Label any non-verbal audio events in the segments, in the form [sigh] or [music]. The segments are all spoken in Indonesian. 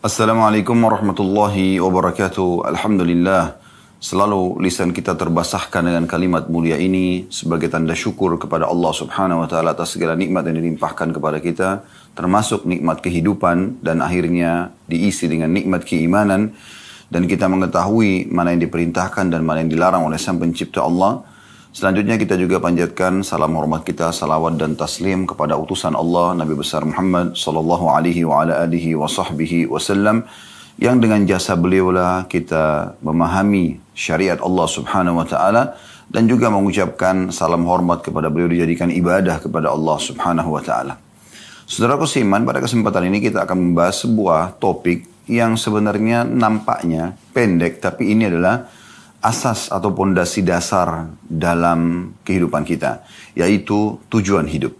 Assalamualaikum warahmatullahi wabarakatuh. Alhamdulillah. Selalu lisan kita terbasahkan dengan kalimat mulia ini sebagai tanda syukur kepada Allah Subhanahu wa taala atas segala nikmat yang dilimpahkan kepada kita, termasuk nikmat kehidupan dan akhirnya diisi dengan nikmat keimanan dan kita mengetahui mana yang diperintahkan dan mana yang dilarang oleh Sang Pencipta Allah Selanjutnya kita juga panjatkan salam hormat kita, salawat dan taslim kepada utusan Allah Nabi besar Muhammad sallallahu alaihi wa ala alihi wa sahbihi wasallam yang dengan jasa beliau lah kita memahami syariat Allah Subhanahu wa taala dan juga mengucapkan salam hormat kepada beliau dijadikan ibadah kepada Allah Subhanahu wa taala. Saudara Kusiman pada kesempatan ini kita akan membahas sebuah topik yang sebenarnya nampaknya pendek tapi ini adalah asas atau pondasi dasar dalam kehidupan kita, yaitu tujuan hidup.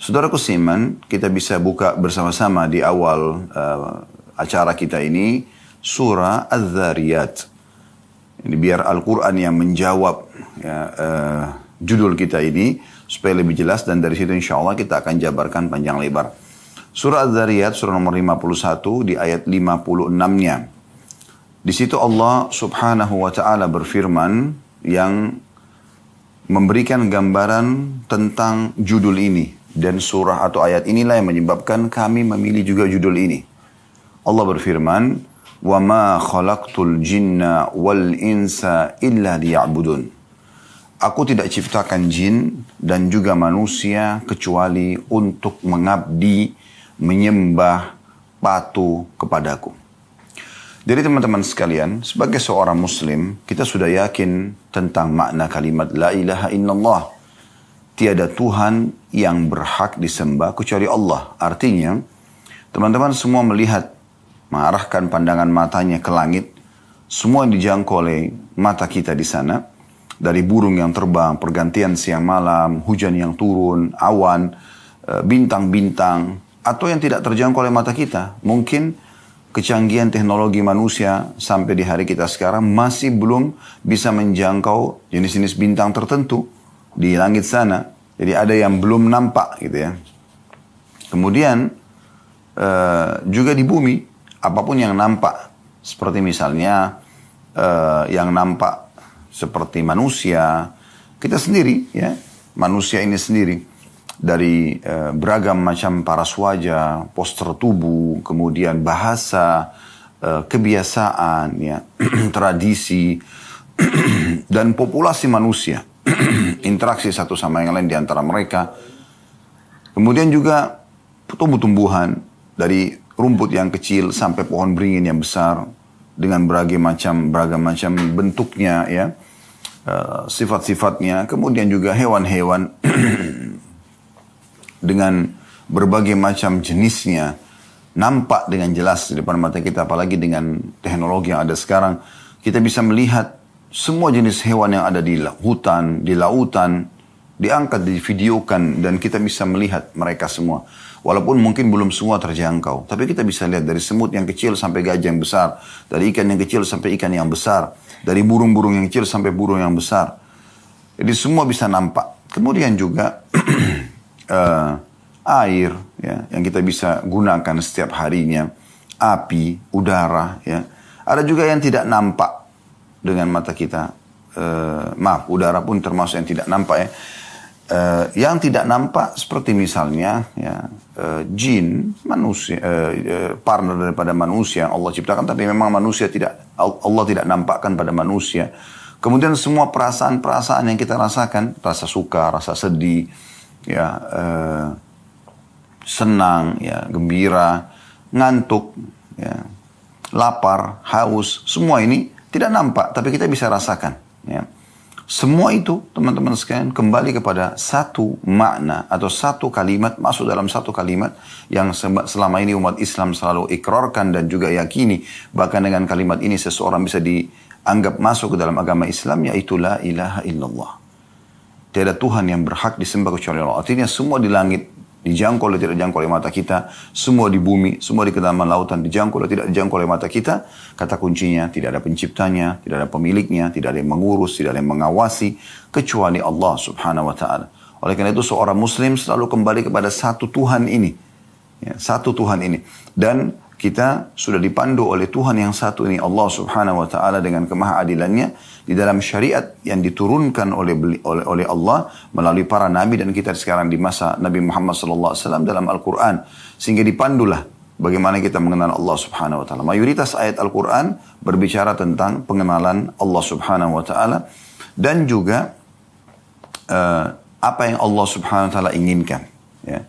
Saudara Kusiman, kita bisa buka bersama-sama di awal uh, acara kita ini surah Az-Zariyat. Ini biar Al-Quran yang menjawab ya, uh, judul kita ini supaya lebih jelas dan dari situ insya Allah kita akan jabarkan panjang lebar. Surah Az-Zariyat surah nomor 51 di ayat 56-nya. Di situ Allah Subhanahu wa taala berfirman yang memberikan gambaran tentang judul ini dan surah atau ayat inilah yang menyebabkan kami memilih juga judul ini. Allah berfirman, "Wa ma khalaqtul jinna wal insa illa liya'budun." Aku tidak ciptakan jin dan juga manusia kecuali untuk mengabdi, menyembah, patuh kepadaku. Jadi teman-teman sekalian, sebagai seorang muslim, kita sudah yakin tentang makna kalimat la ilaha illallah. Tiada Tuhan yang berhak disembah kecuali Allah. Artinya, teman-teman semua melihat, mengarahkan pandangan matanya ke langit, semua yang dijangkau oleh mata kita di sana, dari burung yang terbang, pergantian siang malam, hujan yang turun, awan, eh, bintang-bintang, atau yang tidak terjangkau oleh mata kita. Mungkin kecanggihan teknologi manusia sampai di hari kita sekarang masih belum bisa menjangkau jenis-jenis bintang tertentu di langit sana. Jadi ada yang belum nampak gitu ya. Kemudian uh, juga di bumi apapun yang nampak seperti misalnya uh, yang nampak seperti manusia kita sendiri ya manusia ini sendiri dari eh, beragam macam paras wajah, poster tubuh, kemudian bahasa, eh, kebiasaan, ya, [clears throat] tradisi, [clears throat] dan populasi manusia, [clears throat] interaksi satu sama yang lain di antara mereka. Kemudian juga tumbuh-tumbuhan dari rumput yang kecil sampai pohon beringin yang besar dengan beragam macam beragam macam bentuknya ya eh, sifat-sifatnya kemudian juga hewan-hewan dengan berbagai macam jenisnya nampak dengan jelas di depan mata kita apalagi dengan teknologi yang ada sekarang kita bisa melihat semua jenis hewan yang ada di hutan, di lautan diangkat, divideokan dan kita bisa melihat mereka semua. Walaupun mungkin belum semua terjangkau, tapi kita bisa lihat dari semut yang kecil sampai gajah yang besar, dari ikan yang kecil sampai ikan yang besar, dari burung-burung yang kecil sampai burung yang besar. Jadi semua bisa nampak. Kemudian juga [clears throat] uh, air ya, yang kita bisa gunakan setiap harinya, api, udara ya. Ada juga yang tidak nampak dengan mata kita. Uh, maaf, udara pun termasuk yang tidak nampak ya. Uh, yang tidak nampak seperti misalnya ya uh, jin manusia uh, partner daripada manusia yang Allah ciptakan tapi memang manusia tidak Allah tidak nampakkan pada manusia kemudian semua perasaan-perasaan yang kita rasakan rasa suka rasa sedih ya eh, senang, ya gembira, ngantuk, ya lapar, haus, semua ini tidak nampak tapi kita bisa rasakan, ya. Semua itu teman-teman sekalian kembali kepada satu makna atau satu kalimat masuk dalam satu kalimat yang selama ini umat Islam selalu ikrarkan dan juga yakini bahkan dengan kalimat ini seseorang bisa dianggap masuk ke dalam agama Islam yaitu la ilaha illallah. Tiada Tuhan yang berhak disembah kecuali Allah. Artinya semua di langit dijangkau oleh tidak dijangkau oleh mata kita, semua di bumi, semua di kedalaman lautan dijangkau oleh tidak dijangkau oleh mata kita, kata kuncinya tidak ada penciptanya, tidak ada pemiliknya, tidak ada yang mengurus, tidak ada yang mengawasi kecuali Allah Subhanahu wa taala. Oleh karena itu seorang muslim selalu kembali kepada satu Tuhan ini. Ya, satu Tuhan ini. Dan kita sudah dipandu oleh Tuhan yang satu ini Allah Subhanahu wa taala dengan kemahadilannya di dalam syariat yang diturunkan oleh oleh, oleh Allah melalui para nabi dan kita sekarang di masa Nabi Muhammad sallallahu alaihi wasallam dalam Al-Qur'an sehingga dipandulah bagaimana kita mengenal Allah Subhanahu wa taala. Mayoritas ayat Al-Qur'an berbicara tentang pengenalan Allah Subhanahu wa taala dan juga uh, apa yang Allah Subhanahu wa taala inginkan, ya.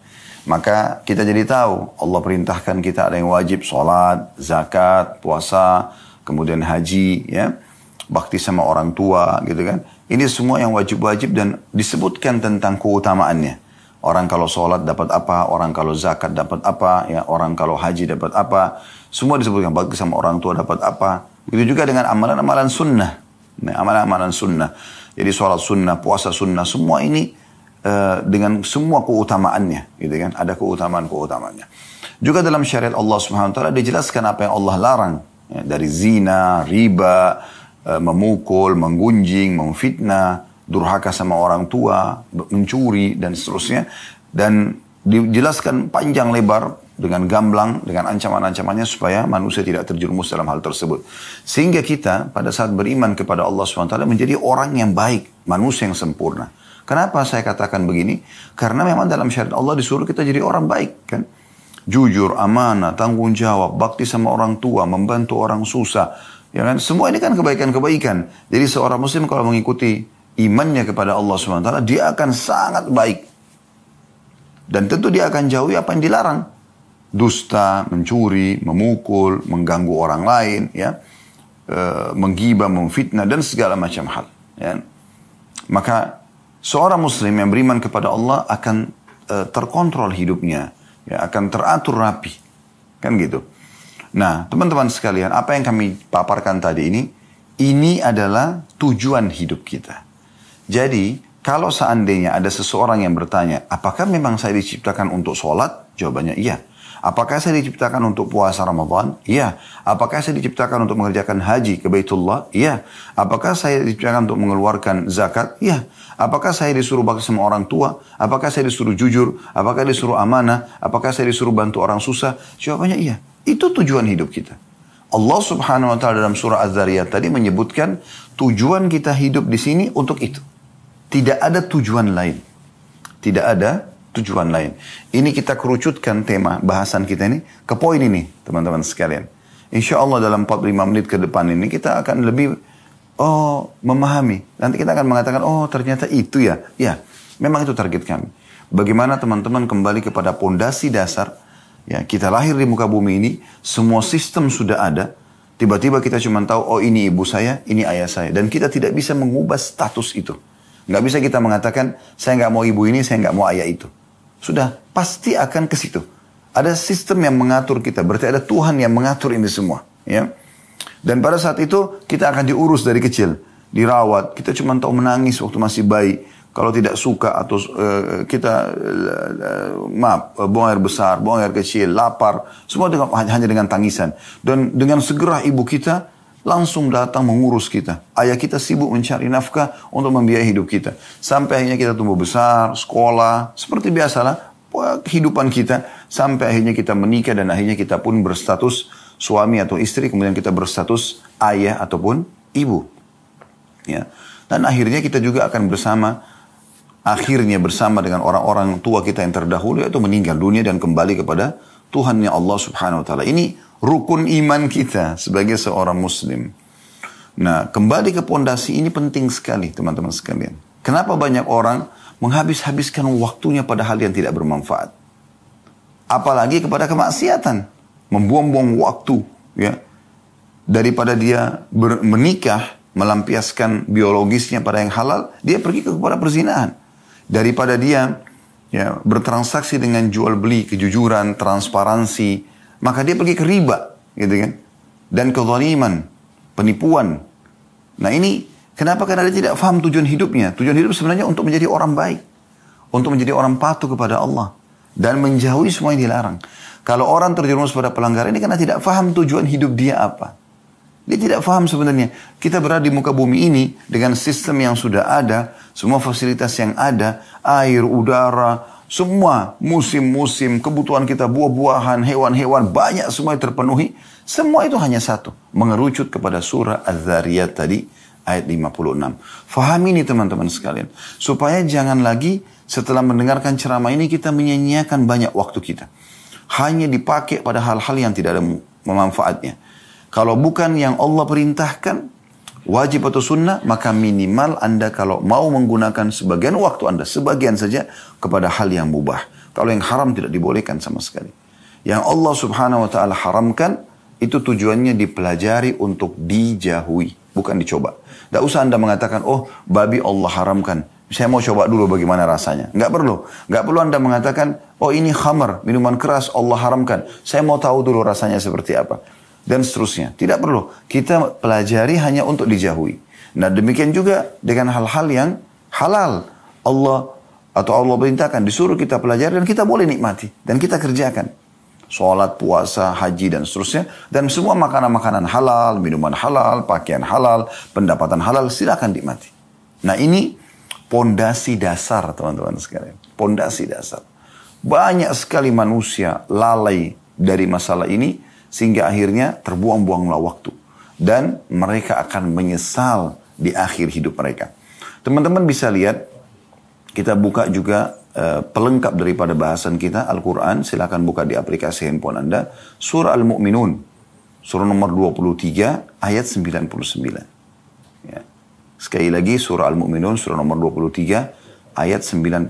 Maka kita jadi tahu Allah perintahkan kita ada yang wajib sholat, zakat, puasa, kemudian haji, ya, bakti sama orang tua, gitu kan. Ini semua yang wajib-wajib dan disebutkan tentang keutamaannya. Orang kalau sholat dapat apa, orang kalau zakat dapat apa, ya orang kalau haji dapat apa. Semua disebutkan bakti sama orang tua dapat apa. Begitu juga dengan amalan-amalan sunnah. Nah, amalan-amalan sunnah. Jadi sholat sunnah, puasa sunnah, semua ini Eh, dengan semua keutamaannya, gitu kan? Ada keutamaan-keutamaannya. Juga dalam syariat Allah Subhanahu wa taala dijelaskan apa yang Allah larang ya, dari zina, riba, eh, memukul, menggunjing, memfitnah, durhaka sama orang tua, mencuri dan seterusnya dan dijelaskan panjang lebar dengan gamblang, dengan ancaman-ancamannya supaya manusia tidak terjerumus dalam hal tersebut. Sehingga kita pada saat beriman kepada Allah SWT menjadi orang yang baik, manusia yang sempurna. Kenapa saya katakan begini? Karena memang dalam syariat Allah disuruh kita jadi orang baik, kan? Jujur, amanah, tanggung jawab, bakti sama orang tua, membantu orang susah, ya kan? Semua ini kan kebaikan-kebaikan. Jadi seorang muslim kalau mengikuti imannya kepada Allah SWT, dia akan sangat baik. Dan tentu dia akan jauhi apa yang dilarang. Dusta, mencuri, memukul, mengganggu orang lain, ya. E, menggibah, memfitnah, dan segala macam hal. Ya. Maka Seorang muslim yang beriman kepada Allah akan uh, terkontrol hidupnya, ya, akan teratur rapi. Kan gitu. Nah, teman-teman sekalian, apa yang kami paparkan tadi ini, ini adalah tujuan hidup kita. Jadi, kalau seandainya ada seseorang yang bertanya, apakah memang saya diciptakan untuk sholat? Jawabannya iya. Apakah saya diciptakan untuk puasa Ramadan? Iya. Apakah saya diciptakan untuk mengerjakan haji ke Baitullah? Iya. Apakah saya diciptakan untuk mengeluarkan zakat? Iya. Apakah saya disuruh bakti sama orang tua? Apakah saya disuruh jujur? Apakah disuruh amanah? Apakah saya disuruh bantu orang susah? Jawabannya iya. Itu tujuan hidup kita. Allah Subhanahu wa taala dalam surah Az-Zariyat tadi menyebutkan tujuan kita hidup di sini untuk itu. Tidak ada tujuan lain. Tidak ada tujuan lain. Ini kita kerucutkan tema bahasan kita ini ke poin ini, teman-teman sekalian. Insya Allah dalam 45 menit ke depan ini kita akan lebih oh memahami. Nanti kita akan mengatakan oh ternyata itu ya. Ya, memang itu target kami. Bagaimana teman-teman kembali kepada pondasi dasar ya kita lahir di muka bumi ini semua sistem sudah ada. Tiba-tiba kita cuma tahu oh ini ibu saya, ini ayah saya dan kita tidak bisa mengubah status itu. Nggak bisa kita mengatakan, saya nggak mau ibu ini, saya nggak mau ayah itu. Sudah pasti akan ke situ. Ada sistem yang mengatur kita. Berarti ada Tuhan yang mengatur ini semua. Ya. Dan pada saat itu kita akan diurus dari kecil. Dirawat. Kita cuma tahu menangis waktu masih bayi. Kalau tidak suka atau uh, kita uh, maaf eh, buang air besar, buang air kecil, lapar, semua dengan, hanya dengan tangisan. Dan dengan segera ibu kita langsung datang mengurus kita. Ayah kita sibuk mencari nafkah untuk membiayai hidup kita. Sampai akhirnya kita tumbuh besar, sekolah, seperti biasalah kehidupan kita. Sampai akhirnya kita menikah dan akhirnya kita pun berstatus suami atau istri. Kemudian kita berstatus ayah ataupun ibu. Ya. Dan akhirnya kita juga akan bersama akhirnya bersama dengan orang-orang tua kita yang terdahulu yaitu meninggal dunia dan kembali kepada Tuhannya Allah Subhanahu wa taala. Ini rukun iman kita sebagai seorang muslim. Nah, kembali ke pondasi ini penting sekali, teman-teman sekalian. Kenapa banyak orang menghabis-habiskan waktunya pada hal yang tidak bermanfaat? Apalagi kepada kemaksiatan, membuang-buang waktu, ya. Daripada dia menikah, melampiaskan biologisnya pada yang halal, dia pergi kepada perzinahan. Daripada dia ya bertransaksi dengan jual beli kejujuran, transparansi, maka dia pergi ke riba, gitu kan? Dan kezaliman, penipuan. Nah ini kenapa? Karena dia tidak faham tujuan hidupnya. Tujuan hidup sebenarnya untuk menjadi orang baik. Untuk menjadi orang patuh kepada Allah. Dan menjauhi semua yang dilarang. Kalau orang terjerumus pada pelanggaran ini karena tidak faham tujuan hidup dia apa. Dia tidak faham sebenarnya. Kita berada di muka bumi ini dengan sistem yang sudah ada, semua fasilitas yang ada, air, udara, semua musim-musim, kebutuhan kita, buah-buahan, hewan-hewan, banyak semua yang terpenuhi. Semua itu hanya satu. Mengerucut kepada surah Az-Zariyat tadi, ayat 56. Fahami ini teman-teman sekalian. Supaya jangan lagi setelah mendengarkan ceramah ini kita menyanyiakan banyak waktu kita. Hanya dipakai pada hal-hal yang tidak ada manfaatnya. Kalau bukan yang Allah perintahkan, wajib atau sunnah, maka minimal Anda kalau mau menggunakan sebagian waktu Anda, sebagian saja kepada hal yang mubah. Kalau yang haram tidak dibolehkan sama sekali. Yang Allah subhanahu wa ta'ala haramkan, itu tujuannya dipelajari untuk dijauhi, bukan dicoba. Tidak usah Anda mengatakan, oh babi Allah haramkan. Saya mau coba dulu bagaimana rasanya. Enggak perlu. Enggak perlu Anda mengatakan, oh ini khamar, minuman keras Allah haramkan. Saya mau tahu dulu rasanya seperti apa dan seterusnya. Tidak perlu. Kita pelajari hanya untuk dijauhi. Nah demikian juga dengan hal-hal yang halal. Allah atau Allah perintahkan disuruh kita pelajari dan kita boleh nikmati. Dan kita kerjakan. Sholat, puasa, haji dan seterusnya. Dan semua makanan-makanan halal, minuman halal, pakaian halal, pendapatan halal silahkan nikmati. Nah ini pondasi dasar teman-teman sekalian. Pondasi dasar. Banyak sekali manusia lalai dari masalah ini sehingga akhirnya terbuang-buanglah waktu. Dan mereka akan menyesal di akhir hidup mereka. Teman-teman bisa lihat, kita buka juga uh, pelengkap daripada bahasan kita, Al-Quran. silakan buka di aplikasi handphone Anda. Surah Al-Mu'minun. Surah nomor 23 ayat 99. Ya. Sekali lagi surah Al-Mu'minun surah nomor 23 ayat 99.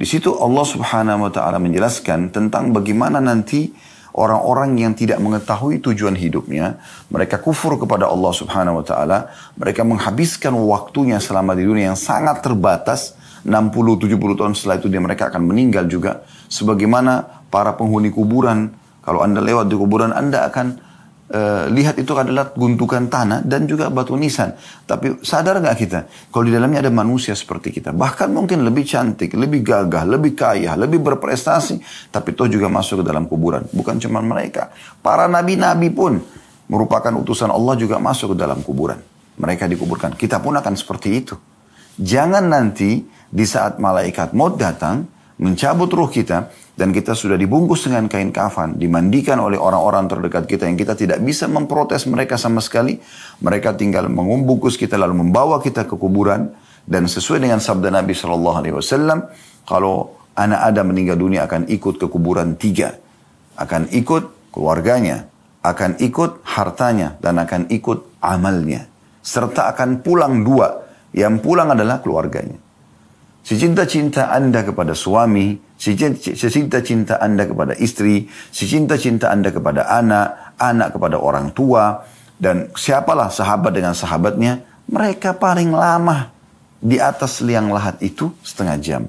Di situ Allah Subhanahu wa taala menjelaskan tentang bagaimana nanti orang-orang yang tidak mengetahui tujuan hidupnya, mereka kufur kepada Allah Subhanahu wa taala, mereka menghabiskan waktunya selama di dunia yang sangat terbatas 60 70 tahun setelah itu dia mereka akan meninggal juga sebagaimana para penghuni kuburan kalau Anda lewat di kuburan Anda akan Eh, lihat itu adalah guntukan tanah dan juga batu nisan. Tapi sadar nggak kita? Kalau di dalamnya ada manusia seperti kita. Bahkan mungkin lebih cantik, lebih gagah, lebih kaya, lebih berprestasi. Tapi toh juga masuk ke dalam kuburan. Bukan cuma mereka. Para nabi-nabi pun merupakan utusan Allah juga masuk ke dalam kuburan. Mereka dikuburkan. Kita pun akan seperti itu. Jangan nanti di saat malaikat maut datang, mencabut ruh kita, dan kita sudah dibungkus dengan kain kafan, dimandikan oleh orang-orang terdekat kita yang kita tidak bisa memprotes mereka sama sekali, mereka tinggal mengumbungkus kita lalu membawa kita ke kuburan dan sesuai dengan sabda Nabi Shallallahu Alaihi Wasallam, kalau anak Adam meninggal dunia akan ikut ke kuburan tiga, akan ikut keluarganya, akan ikut hartanya dan akan ikut amalnya, serta akan pulang dua. Yang pulang adalah keluarganya. cinta cinta Anda kepada suami, secinta cinta Anda kepada istri, secinta cinta Anda kepada anak, anak kepada orang tua, dan siapalah sahabat dengan sahabatnya, mereka paling lama di atas liang lahat itu setengah jam.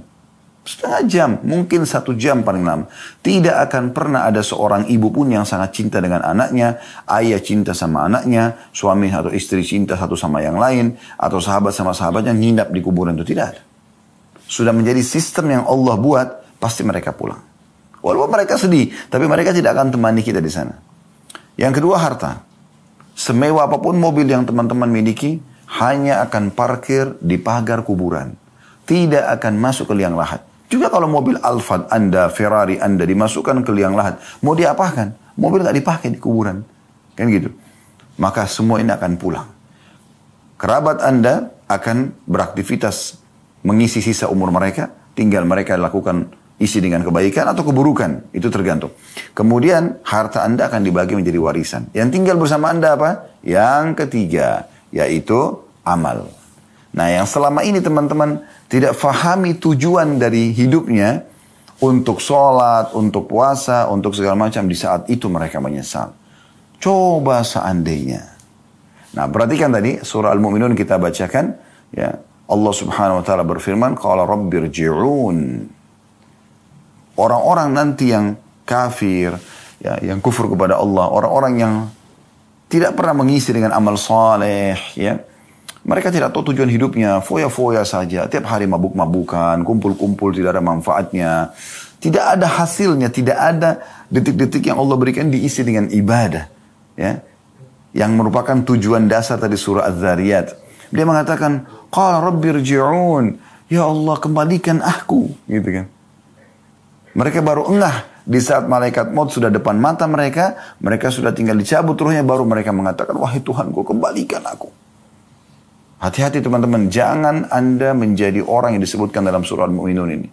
Setengah jam, mungkin satu jam paling lama. Tidak akan pernah ada seorang ibu pun yang sangat cinta dengan anaknya, ayah cinta sama anaknya, suami atau istri cinta satu sama yang lain, atau sahabat sama sahabatnya yang nginap di kuburan itu tidak ada. Sudah menjadi sistem yang Allah buat Pasti mereka pulang. Walaupun mereka sedih, tapi mereka tidak akan temani kita di sana. Yang kedua harta. Semewa apapun mobil yang teman-teman miliki, hanya akan parkir di pagar kuburan. Tidak akan masuk ke liang lahat. Juga kalau mobil Alphard Anda, Ferrari Anda dimasukkan ke liang lahat, mau diapakan? Mobil nggak dipakai di kuburan. Kan gitu. Maka semua ini akan pulang. Kerabat Anda akan beraktivitas mengisi sisa umur mereka, tinggal mereka lakukan isi dengan kebaikan atau keburukan. Itu tergantung. Kemudian harta Anda akan dibagi menjadi warisan. Yang tinggal bersama Anda apa? Yang ketiga, yaitu amal. Nah, yang selama ini teman-teman tidak fahami tujuan dari hidupnya untuk sholat, untuk puasa, untuk segala macam di saat itu mereka menyesal. Coba seandainya. Nah, perhatikan tadi surah Al-Mu'minun kita bacakan ya. Allah Subhanahu wa taala berfirman, "Qala rabbirji'un." orang-orang nanti yang kafir, ya, yang kufur kepada Allah, orang-orang yang tidak pernah mengisi dengan amal saleh, ya. Mereka tidak tahu tujuan hidupnya, foya-foya saja, tiap hari mabuk-mabukan, kumpul-kumpul tidak ada manfaatnya. Tidak ada hasilnya, tidak ada detik-detik yang Allah berikan diisi dengan ibadah, ya. Yang merupakan tujuan dasar tadi surah Az-Zariyat. Dia mengatakan, "Qala rabbirji'un." Ya Allah, kembalikan aku, gitu kan. Mereka baru engah di saat malaikat maut sudah depan mata mereka. Mereka sudah tinggal dicabut ruhnya baru mereka mengatakan, Wahai Tuhanku kembalikan aku. Hati-hati teman-teman, jangan Anda menjadi orang yang disebutkan dalam surah Al-Mu'minun ini.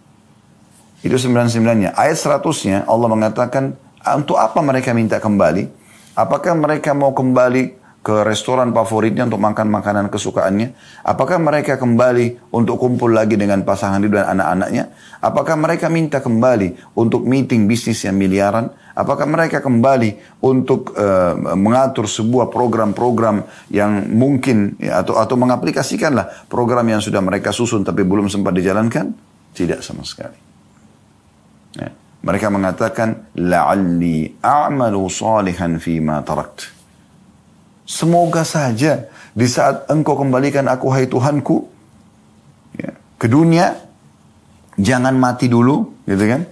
Itu 99-nya. Ayat 100 Allah mengatakan, untuk apa mereka minta kembali? Apakah mereka mau kembali ke restoran favoritnya untuk makan makanan kesukaannya? Apakah mereka kembali untuk kumpul lagi dengan pasangan dan anak-anaknya? Apakah mereka minta kembali untuk meeting bisnis yang miliaran? Apakah mereka kembali untuk uh, mengatur sebuah program-program yang mungkin ya, atau atau mengaplikasikanlah program yang sudah mereka susun tapi belum sempat dijalankan? Tidak sama sekali. Ya. Mereka mengatakan la'alli a'malu salihan fima tarakt Semoga saja di saat engkau kembalikan aku hai Tuhanku ya, ke dunia, jangan mati dulu, gitu kan?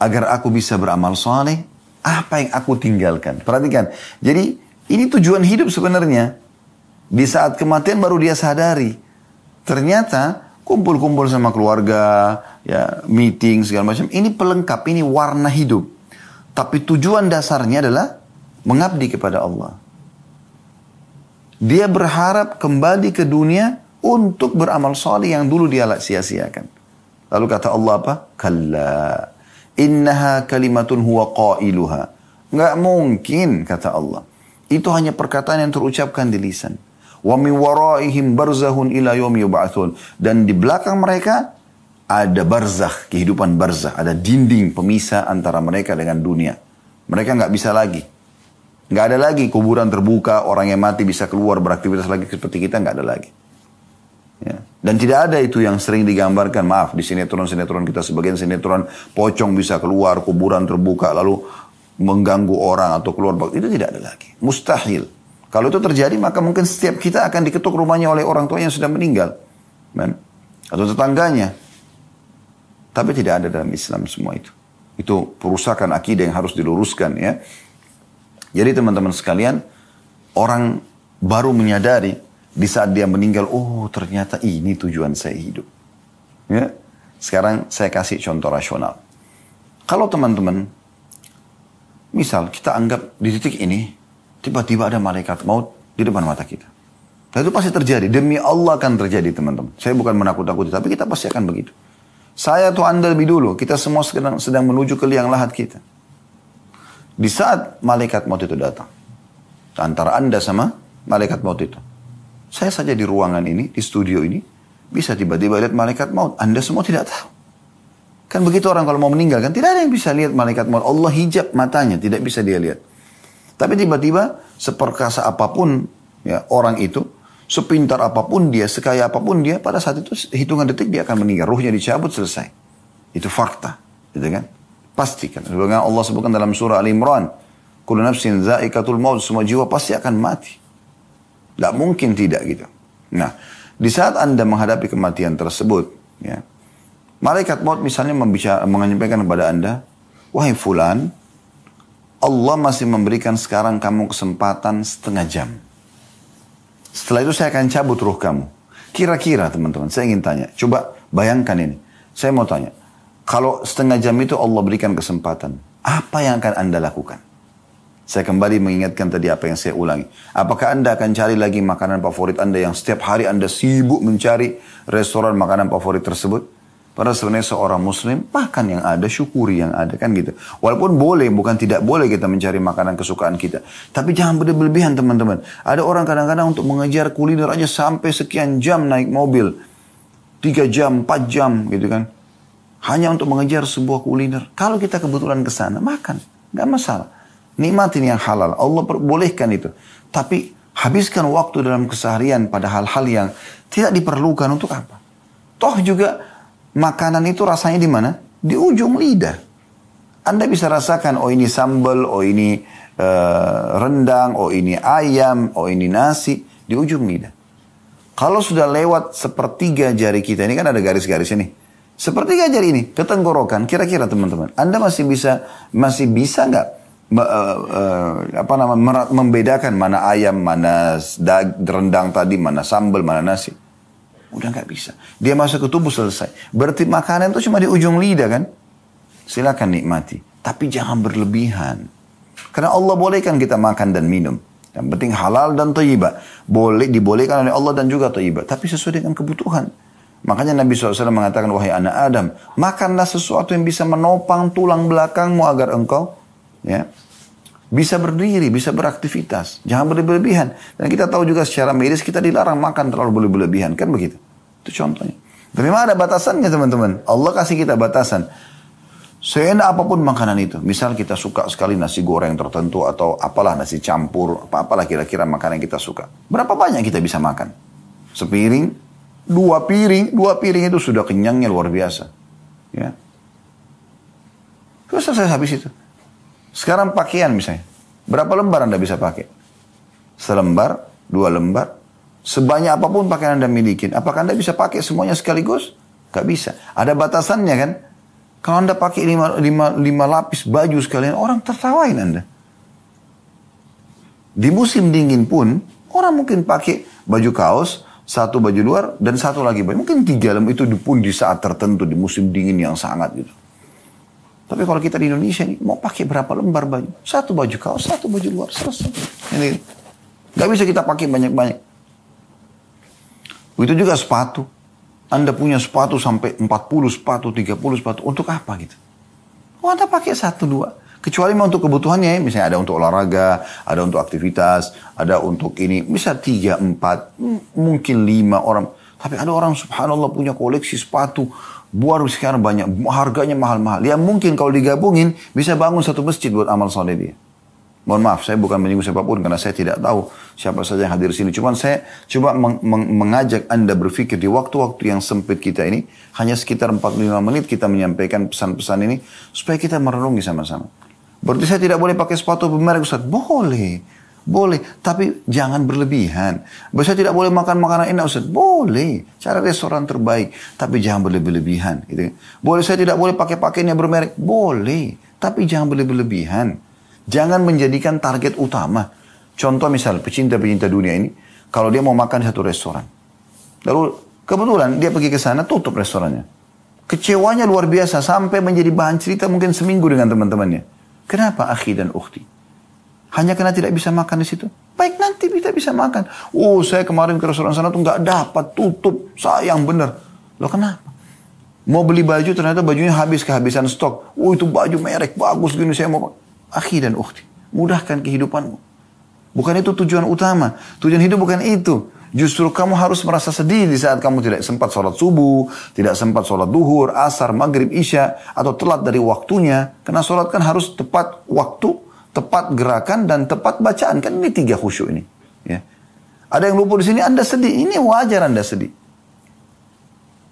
Agar aku bisa beramal soleh, apa yang aku tinggalkan? Perhatikan, jadi ini tujuan hidup sebenarnya. Di saat kematian baru dia sadari. Ternyata kumpul-kumpul sama keluarga, ya meeting segala macam. Ini pelengkap, ini warna hidup. Tapi tujuan dasarnya adalah mengabdi kepada Allah. Dia berharap kembali ke dunia untuk beramal soleh yang dulu dia sia-siakan. Lalu kata Allah apa? Kalla. Innaha kalimatun huwa qailuha. Nggak mungkin, kata Allah. Itu hanya perkataan yang terucapkan di lisan. Wa min waraihim barzahun ila yawmi yub'atsun. Dan di belakang mereka ada barzah, kehidupan barzah, ada dinding pemisah antara mereka dengan dunia. Mereka enggak bisa lagi Nggak ada lagi kuburan terbuka, orang yang mati bisa keluar beraktivitas lagi seperti kita, nggak ada lagi. Ya. Dan tidak ada itu yang sering digambarkan, maaf, di sinetron-sinetron kita sebagian sinetron pocong bisa keluar, kuburan terbuka, lalu mengganggu orang atau keluar. Itu tidak ada lagi. Mustahil. Kalau itu terjadi, maka mungkin setiap kita akan diketuk rumahnya oleh orang tua yang sudah meninggal. Man. Atau tetangganya. Tapi tidak ada dalam Islam semua itu. Itu perusakan akidah yang harus diluruskan ya. Jadi teman-teman sekalian, orang baru menyadari di saat dia meninggal, oh ternyata ini tujuan saya hidup. Ya? Sekarang saya kasih contoh rasional. Kalau teman-teman, misal kita anggap di titik ini, tiba-tiba ada malaikat maut di depan mata kita. Dan nah, itu pasti terjadi. Demi Allah akan terjadi teman-teman. Saya bukan menakut nakuti tapi kita pasti akan begitu. Saya atau Anda lebih dulu, kita semua sedang, sedang menuju ke liang lahat kita. Di saat malaikat maut itu datang. Antara Anda sama malaikat maut itu. Saya saja di ruangan ini, di studio ini. Bisa tiba-tiba lihat malaikat maut. Anda semua tidak tahu. Kan begitu orang kalau mau meninggal kan. Tidak ada yang bisa lihat malaikat maut. Allah hijab matanya. Tidak bisa dia lihat. Tapi tiba-tiba seperkasa apapun ya, orang itu. Sepintar apapun dia, sekaya apapun dia. Pada saat itu hitungan detik dia akan meninggal. Ruhnya dicabut selesai. Itu fakta. Gitu kan? Pastikan. Sebagaimana Allah sebutkan dalam surah Al-Imran. Kullu nafsin za'ikatul maut. Semua jiwa pasti akan mati. Tidak mungkin tidak gitu. Nah, di saat Anda menghadapi kematian tersebut, ya, malaikat maut misalnya membicara, menyampaikan kepada Anda, wahai fulan, Allah masih memberikan sekarang kamu kesempatan setengah jam. Setelah itu saya akan cabut ruh kamu. Kira-kira teman-teman, saya ingin tanya. Coba bayangkan ini. Saya mau tanya. Kalau setengah jam itu Allah berikan kesempatan, apa yang akan Anda lakukan? Saya kembali mengingatkan tadi apa yang saya ulangi. Apakah Anda akan cari lagi makanan favorit Anda yang setiap hari Anda sibuk mencari restoran makanan favorit tersebut? Padahal sebenarnya seorang muslim makan yang ada, syukuri yang ada kan gitu. Walaupun boleh, bukan tidak boleh kita mencari makanan kesukaan kita. Tapi jangan berlebihan teman-teman. Ada orang kadang-kadang untuk mengejar kuliner aja sampai sekian jam naik mobil. tiga jam, empat jam gitu kan hanya untuk mengejar sebuah kuliner. Kalau kita kebetulan ke sana, makan. Gak masalah. Nikmatin yang halal. Allah perbolehkan itu. Tapi habiskan waktu dalam keseharian pada hal-hal yang tidak diperlukan untuk apa? Toh juga makanan itu rasanya di mana? Di ujung lidah. Anda bisa rasakan, oh ini sambal, oh ini uh, rendang, oh ini ayam, oh ini nasi. Di ujung lidah. Kalau sudah lewat sepertiga jari kita, ini kan ada garis-garisnya nih seperti gajar ini ketenggorokan, kira-kira teman-teman, Anda masih bisa masih bisa nggak uh, uh, apa nama membedakan mana ayam, mana dag, rendang tadi, mana sambal, mana nasi? Udah nggak bisa. Dia masuk ke tubuh selesai. Berarti makanan itu cuma di ujung lidah kan? Silakan nikmati, tapi jangan berlebihan. Karena Allah bolehkan kita makan dan minum. Yang penting halal dan toyiba. Boleh dibolehkan oleh Allah dan juga toyiba. Tapi sesuai dengan kebutuhan. Makanya Nabi SAW mengatakan, wahai anak Adam, makanlah sesuatu yang bisa menopang tulang belakangmu agar engkau ya bisa berdiri, bisa beraktivitas. Jangan berlebihan. Dan kita tahu juga secara medis kita dilarang makan terlalu berlebihan. Kan begitu? Itu contohnya. Tapi memang ada batasannya teman-teman. Allah kasih kita batasan. Seenak apapun makanan itu. Misal kita suka sekali nasi goreng tertentu atau apalah nasi campur, apa-apalah kira-kira makanan yang kita suka. Berapa banyak kita bisa makan? Sepiring, dua piring, dua piring itu sudah kenyangnya luar biasa. Ya. Terus saya habis itu. Sekarang pakaian misalnya. Berapa lembar Anda bisa pakai? Selembar, dua lembar, sebanyak apapun pakaian Anda milikin. Apakah Anda bisa pakai semuanya sekaligus? Gak bisa. Ada batasannya kan? Kalau Anda pakai lima, lima, lima lapis baju sekalian, orang tertawain Anda. Di musim dingin pun, orang mungkin pakai baju kaos, satu baju luar dan satu lagi baju. Mungkin tiga lem itu pun di saat tertentu di musim dingin yang sangat gitu. Tapi kalau kita di Indonesia ini mau pakai berapa lembar baju? Satu baju kaos, satu baju luar, selesai. Ini nggak bisa kita pakai banyak-banyak. itu juga sepatu. Anda punya sepatu sampai 40 sepatu, 30 sepatu. Untuk apa gitu? Oh, Anda pakai satu dua. Kecuali memang untuk kebutuhannya, misalnya ada untuk olahraga, ada untuk aktivitas, ada untuk ini. Bisa tiga, empat, mungkin lima orang. Tapi ada orang subhanallah punya koleksi sepatu. Buar sekarang banyak, harganya mahal-mahal. Ya mungkin kalau digabungin bisa bangun satu masjid buat amal soleh dia. Mohon maaf, saya bukan menyinggung siapapun karena saya tidak tahu siapa saja yang hadir sini. Cuman saya coba meng meng mengajak Anda berpikir di waktu-waktu yang sempit kita ini, hanya sekitar 45 menit kita menyampaikan pesan-pesan ini supaya kita merenungi sama-sama. Berarti saya tidak boleh pakai sepatu bermerek Ustaz. Boleh. Boleh, tapi jangan berlebihan. saya tidak boleh makan makanan enak Ustaz. Boleh, cara restoran terbaik, tapi jangan berlebih-lebihan. Gitu. Kan. Boleh saya tidak boleh pakai pakaian yang bermerek? Boleh, tapi jangan berlebih-lebihan. Jangan menjadikan target utama. Contoh misal pecinta-pecinta dunia ini, kalau dia mau makan di satu restoran. Lalu kebetulan dia pergi ke sana tutup restorannya. Kecewanya luar biasa sampai menjadi bahan cerita mungkin seminggu dengan teman-temannya. Kenapa akhi dan Ukti? Hanya karena tidak bisa makan di situ? Baik nanti kita bisa makan. Oh saya kemarin ke restoran sana tuh nggak dapat tutup. Sayang bener. Lo kenapa? Mau beli baju ternyata bajunya habis kehabisan stok. Oh itu baju merek bagus gini saya mau. Akhi dan ukhti. Mudahkan kehidupanmu. Bukan itu tujuan utama. Tujuan hidup bukan itu. Justru kamu harus merasa sedih di saat kamu tidak sempat sholat subuh, tidak sempat sholat duhur, asar, maghrib, isya, atau telat dari waktunya. Karena sholat kan harus tepat waktu, tepat gerakan, dan tepat bacaan. Kan ini tiga khusyuk ini. Ya. Ada yang lupa di sini, Anda sedih. Ini wajar Anda sedih.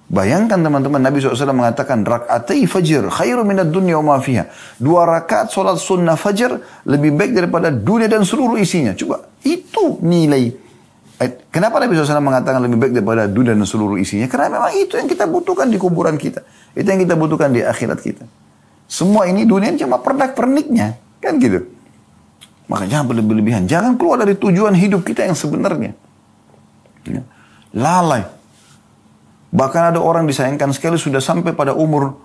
Bayangkan teman-teman Nabi SAW mengatakan rakatai fajr khairu minat dunya wa fiha. Dua rakaat solat sunnah fajr lebih baik daripada dunia dan seluruh isinya. Coba itu nilai. Eh, kenapa Nabi SAW mengatakan lebih baik daripada dunia dan seluruh isinya? Karena memang itu yang kita butuhkan di kuburan kita. Itu yang kita butuhkan di akhirat kita. Semua ini dunia cuma pernak-perniknya. Kan gitu. Maka jangan berlebihan. Jangan keluar dari tujuan hidup kita yang sebenarnya. Ya. Lalai. Bahkan ada orang disayangkan sekali sudah sampai pada umur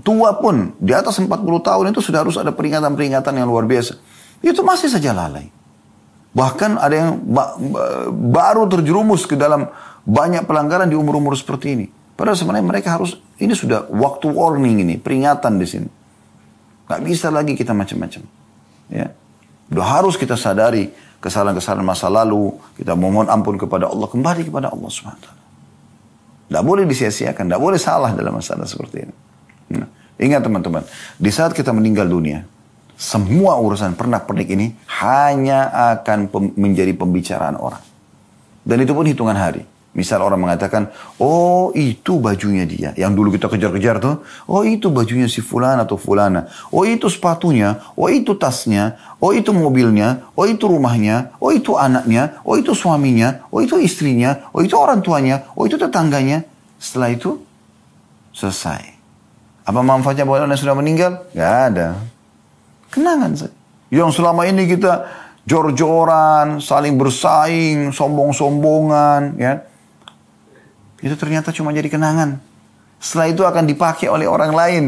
tua pun di atas 40 tahun itu sudah harus ada peringatan-peringatan yang luar biasa. Itu masih saja lalai. Bahkan ada yang ba baru terjerumus ke dalam banyak pelanggaran di umur-umur seperti ini. Padahal sebenarnya mereka harus, ini sudah waktu warning ini, peringatan di sini. Gak bisa lagi kita macam-macam. Ya. Udah harus kita sadari kesalahan-kesalahan masa lalu. Kita mohon ampun kepada Allah, kembali kepada Allah SWT. Tidak boleh disia-siakan, tidak boleh salah dalam masalah seperti ini. Nah, ingat teman-teman, di saat kita meninggal dunia, semua urusan pernah pernik ini hanya akan pem menjadi pembicaraan orang. Dan itu pun hitungan hari. Misal orang mengatakan, oh itu bajunya dia. Yang dulu kita kejar-kejar tuh, oh itu bajunya si fulan atau fulana. Oh itu sepatunya, oh itu tasnya, oh itu mobilnya, oh itu rumahnya, oh itu anaknya, oh itu suaminya, oh itu istrinya, oh itu orang tuanya, oh itu tetangganya. Setelah itu, selesai. Apa manfaatnya buat orang yang sudah meninggal? Gak ada. Kenangan saja. Yang selama ini kita jor-joran, saling bersaing, sombong-sombongan, ya itu ternyata cuma jadi kenangan. Setelah itu akan dipakai oleh orang lain.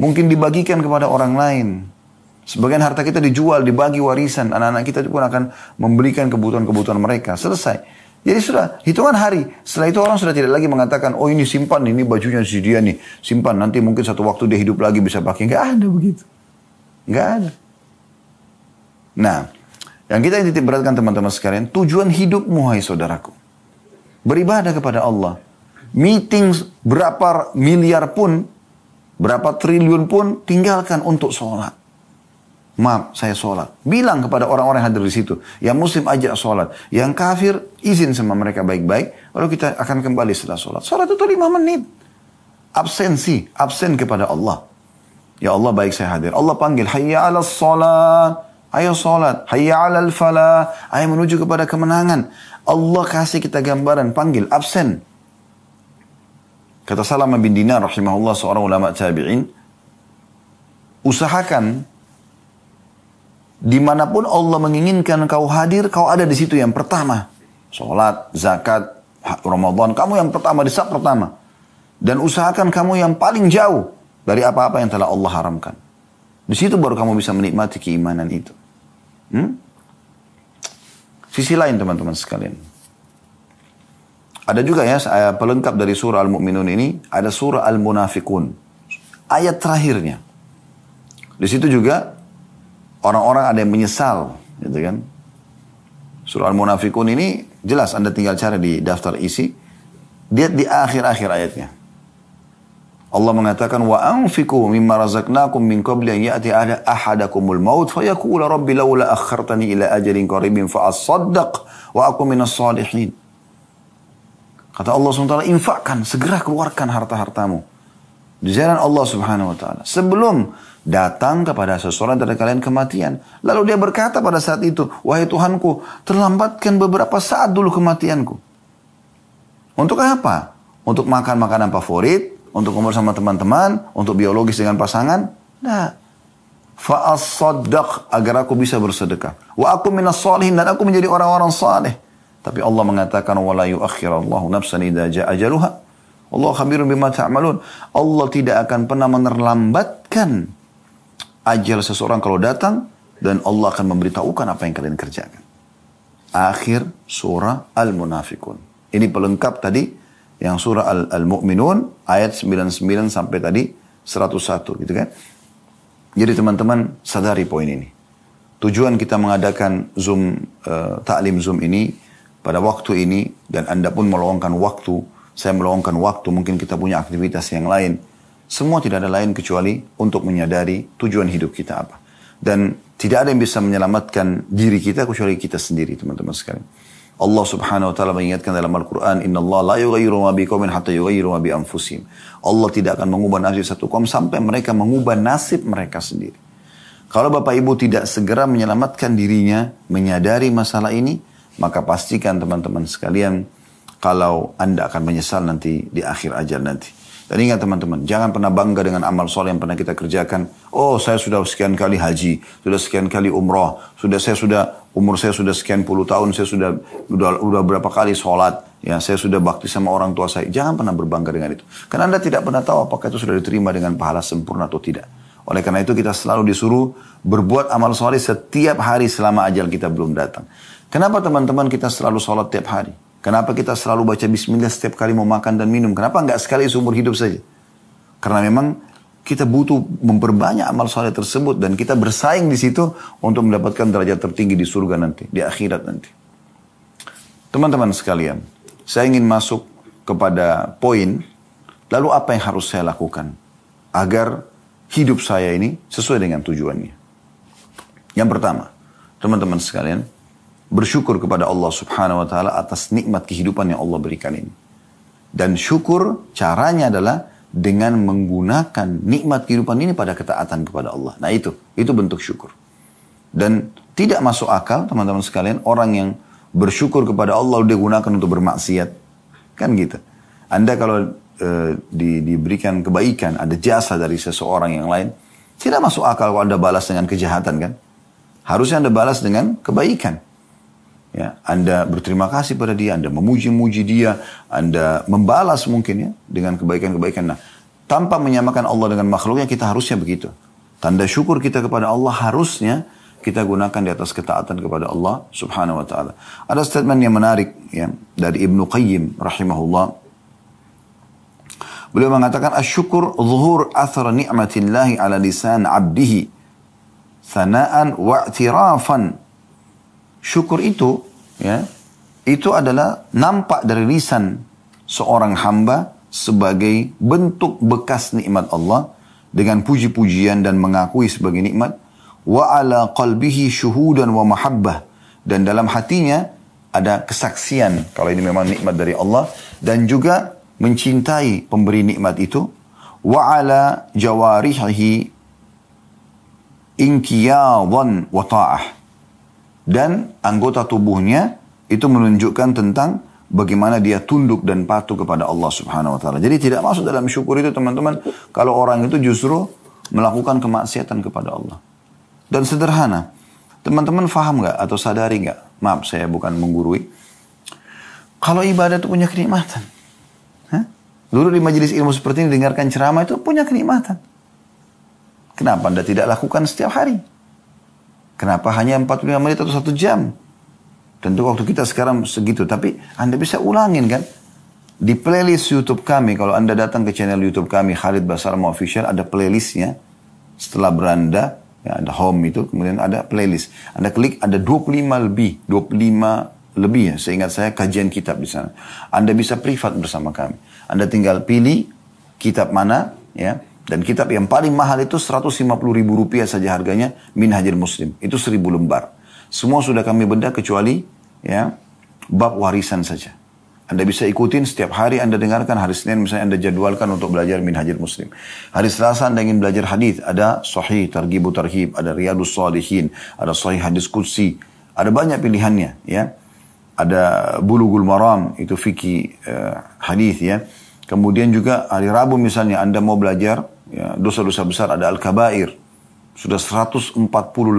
Mungkin dibagikan kepada orang lain. Sebagian harta kita dijual, dibagi warisan. Anak-anak kita pun akan memberikan kebutuhan-kebutuhan mereka. Selesai. Jadi sudah, hitungan hari. Setelah itu orang sudah tidak lagi mengatakan, oh ini simpan, ini bajunya si dia nih. Simpan, nanti mungkin satu waktu dia hidup lagi bisa pakai. Enggak ada begitu. Enggak ada. Nah, yang kita yang titik beratkan teman-teman sekalian, tujuan hidupmu hai saudaraku beribadah kepada Allah. Meeting berapa miliar pun, berapa triliun pun tinggalkan untuk sholat. Maaf, saya sholat. Bilang kepada orang-orang yang hadir di situ. Yang muslim ajak sholat. Yang kafir izin sama mereka baik-baik. Lalu kita akan kembali setelah sholat. Sholat itu lima menit. Absensi, absen kepada Allah. Ya Allah baik saya hadir. Allah panggil, hayya ala sholat. Ayo sholat. Hayya alal falah. Ayo menuju kepada kemenangan. Allah kasih kita gambaran. Panggil. Absen. Kata Salama bin Dinar rahimahullah seorang ulama tabi'in. Usahakan dimanapun Allah menginginkan kau hadir, kau ada di situ yang pertama. Sholat, zakat, Ramadan, kamu yang pertama, di saat pertama. Dan usahakan kamu yang paling jauh dari apa-apa yang telah Allah haramkan. Di situ baru kamu bisa menikmati keimanan itu. Hmm? Sisi lain teman-teman sekalian. Ada juga ya pelengkap dari surah Al-Mu'minun ini. Ada surah Al-Munafikun. Ayat terakhirnya. Di situ juga orang-orang ada yang menyesal. Gitu kan. Surah Al-Munafikun ini jelas Anda tinggal cari di daftar isi. Dia di akhir-akhir ayatnya. Allah mengatakan wa anfiqu mimma razaqnakum min qabli an ya'ti ada ahadakumul maut yaqul rabbi laula akhartani ila ajalin qaribin fa asaddaq wa aku minas salihin. Kata Allah SWT, infakkan, segera keluarkan harta-hartamu. Di jalan Allah Subhanahu Wa Taala. Sebelum datang kepada seseorang dari kalian kematian. Lalu dia berkata pada saat itu, Wahai Tuhanku, terlambatkan beberapa saat dulu kematianku. Untuk apa? Untuk makan makanan favorit, untuk umur sama teman-teman, untuk biologis dengan pasangan. Nah, fa'asaddaq agar aku bisa bersedekah. Wa aku minas salihin dan aku menjadi orang-orang saleh. Tapi Allah mengatakan wala yuakhirallahu nafsan idza jaa ajaluha. Allah khabirun bima ta'malun. Allah tidak akan pernah menerlambatkan ajal seseorang kalau datang dan Allah akan memberitahukan apa yang kalian kerjakan. Akhir surah Al-Munafikun. Ini pelengkap tadi yang surah Al- Al-Mu'minun ayat 99 sampai tadi 101 gitu kan. Jadi teman-teman sadari poin ini. Tujuan kita mengadakan Zoom uh, taklim Zoom ini pada waktu ini dan Anda pun meluangkan waktu, saya meluangkan waktu, mungkin kita punya aktivitas yang lain. Semua tidak ada lain kecuali untuk menyadari tujuan hidup kita apa. Dan tidak ada yang bisa menyelamatkan diri kita kecuali kita sendiri, teman-teman sekalian. Allah Subhanahu wa taala mengingatkan dalam Al-Qur'an, inna Allah la yughayyiru ma biqaumin hatta yughayyiru ma bi anfusihim." Allah tidak akan mengubah nasib satu kaum sampai mereka mengubah nasib mereka sendiri. Kalau Bapak Ibu tidak segera menyelamatkan dirinya, menyadari masalah ini, maka pastikan teman-teman sekalian kalau Anda akan menyesal nanti di akhir ajal nanti. Dan ingat teman-teman, jangan pernah bangga dengan amal soleh yang pernah kita kerjakan. Oh, saya sudah sekian kali haji, sudah sekian kali umrah, sudah saya sudah umur saya sudah sekian puluh tahun, saya sudah udah, udah berapa kali sholat, ya saya sudah bakti sama orang tua saya. Jangan pernah berbangga dengan itu. Karena Anda tidak pernah tahu apakah itu sudah diterima dengan pahala sempurna atau tidak. Oleh karena itu kita selalu disuruh berbuat amal sholat setiap hari selama ajal kita belum datang. Kenapa teman-teman kita selalu sholat tiap hari? Kenapa kita selalu baca bismillah setiap kali mau makan dan minum? Kenapa nggak sekali seumur hidup saja? Karena memang kita butuh memperbanyak amal soleh tersebut dan kita bersaing di situ untuk mendapatkan derajat tertinggi di surga nanti, di akhirat nanti. Teman-teman sekalian, saya ingin masuk kepada poin, lalu apa yang harus saya lakukan agar hidup saya ini sesuai dengan tujuannya. Yang pertama, teman-teman sekalian, bersyukur kepada Allah Subhanahu wa taala atas nikmat kehidupan yang Allah berikan ini. Dan syukur caranya adalah dengan menggunakan nikmat kehidupan ini pada ketaatan kepada Allah. Nah itu, itu bentuk syukur. Dan tidak masuk akal teman-teman sekalian orang yang bersyukur kepada Allah udah gunakan untuk bermaksiat. Kan gitu. Anda kalau e, di, diberikan kebaikan, ada jasa dari seseorang yang lain, tidak masuk akal kalau Anda balas dengan kejahatan kan. Harusnya Anda balas dengan kebaikan. Ya, Anda berterima kasih pada dia, Anda memuji-muji dia, Anda membalas mungkin ya dengan kebaikan-kebaikan. Nah, tanpa menyamakan Allah dengan makhluknya kita harusnya begitu. Tanda syukur kita kepada Allah harusnya kita gunakan di atas ketaatan kepada Allah Subhanahu wa taala. Ada statement yang menarik ya dari Ibnu Qayyim rahimahullah. Beliau mengatakan asyukur zuhur athar ni'matillahi ala lisan abdihi thana'an wa'tirafan syukur itu ya itu adalah nampak dari lisan seorang hamba sebagai bentuk bekas nikmat Allah dengan puji-pujian dan mengakui sebagai nikmat wa ala qalbihi syuhudan wa mahabbah dan dalam hatinya ada kesaksian kalau ini memang nikmat dari Allah dan juga mencintai pemberi nikmat itu wa ala jawarihi inkiyadan wa ta'ah dan anggota tubuhnya itu menunjukkan tentang bagaimana dia tunduk dan patuh kepada Allah Subhanahu wa taala. Jadi tidak masuk dalam syukur itu teman-teman kalau orang itu justru melakukan kemaksiatan kepada Allah. Dan sederhana. Teman-teman faham nggak atau sadari nggak? Maaf saya bukan menggurui. Kalau ibadah itu punya kenikmatan. Hah? Dulu di majelis ilmu seperti ini dengarkan ceramah itu punya kenikmatan. Kenapa Anda tidak lakukan setiap hari? Kenapa hanya 45 menit atau satu jam? Tentu waktu kita sekarang segitu. Tapi Anda bisa ulangin kan? Di playlist YouTube kami, kalau Anda datang ke channel YouTube kami, Khalid Basarma Official, ada playlistnya. Setelah beranda, ya, ada home itu, kemudian ada playlist. Anda klik, ada 25 lebih, 25 lebih ya, seingat saya kajian kitab di sana. Anda bisa privat bersama kami. Anda tinggal pilih kitab mana, ya, dan kitab yang paling mahal itu 150 ribu rupiah saja harganya min hajir Muslim. Itu seribu lembar. Semua sudah kami bedah kecuali ya bab warisan saja. Anda bisa ikutin setiap hari Anda dengarkan hari Senin misalnya Anda jadwalkan untuk belajar min hajir Muslim. Hari Selasa Anda ingin belajar hadis, ada Sahih targibu Tarhib, ada Riyadus Salihin, ada Sahih Hadis kudsi. Ada banyak pilihannya ya. Ada bulugul Maram itu fikih uh, eh, hadis ya. Kemudian juga hari Rabu misalnya Anda mau belajar dosa ya, dosa-dosa besar ada al-kabair. Sudah 140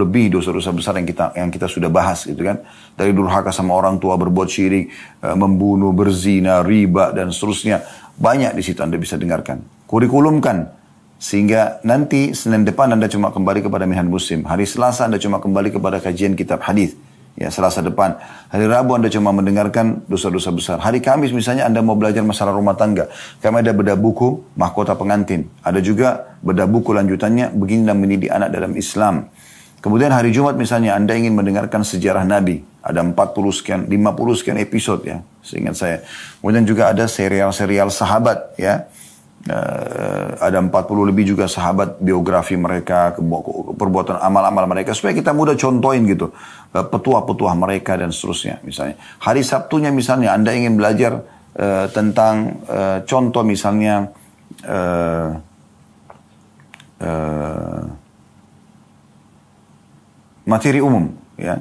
lebih dosa-dosa besar yang kita yang kita sudah bahas gitu kan. Dari durhaka sama orang tua, berbuat syirik, eh, membunuh, berzina, riba dan seterusnya. Banyak di situ Anda bisa dengarkan. Kurikulumkan sehingga nanti Senin depan Anda cuma kembali kepada Mihan Muslim. Hari Selasa Anda cuma kembali kepada kajian kitab hadis ya Selasa depan. Hari Rabu Anda cuma mendengarkan dosa-dosa besar. Hari Kamis misalnya Anda mau belajar masalah rumah tangga. Kami ada bedah buku Mahkota Pengantin. Ada juga bedah buku lanjutannya Begini dan Mendidik Anak dalam Islam. Kemudian hari Jumat misalnya Anda ingin mendengarkan sejarah Nabi. Ada 40 sekian, 50 sekian episode ya. Seingat saya. Kemudian juga ada serial-serial sahabat ya. Uh, ada 40 lebih juga sahabat biografi mereka, perbuatan amal-amal mereka supaya kita mudah contohin gitu. Eh, petua-petua mereka dan seterusnya misalnya. Hari Sabtunya misalnya Anda ingin belajar uh, tentang uh, contoh misalnya uh, uh, materi umum ya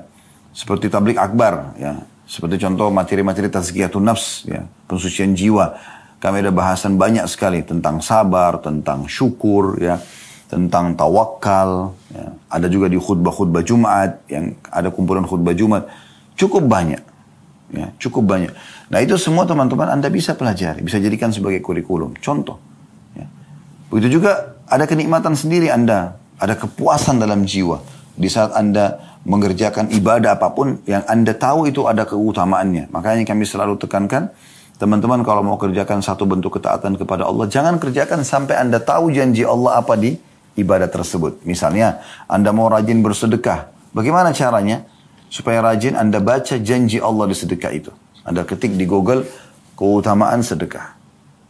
seperti tablik akbar ya seperti contoh materi-materi tazkiyatun nafs ya pensucian jiwa kami ada bahasan banyak sekali tentang sabar tentang syukur ya tentang tawakal. Ya. Ada juga di khutbah-khutbah Jumat yang ada kumpulan khutbah Jumat. Cukup banyak. Ya, cukup banyak. Nah itu semua teman-teman Anda bisa pelajari, bisa jadikan sebagai kurikulum. Contoh. Ya. Begitu juga ada kenikmatan sendiri Anda, ada kepuasan dalam jiwa di saat Anda mengerjakan ibadah apapun yang Anda tahu itu ada keutamaannya. Makanya kami selalu tekankan Teman-teman kalau mau kerjakan satu bentuk ketaatan kepada Allah, jangan kerjakan sampai Anda tahu janji Allah apa di ibadah tersebut. Misalnya, Anda mau rajin bersedekah. Bagaimana caranya? Supaya rajin Anda baca janji Allah di sedekah itu. Anda ketik di Google, keutamaan sedekah.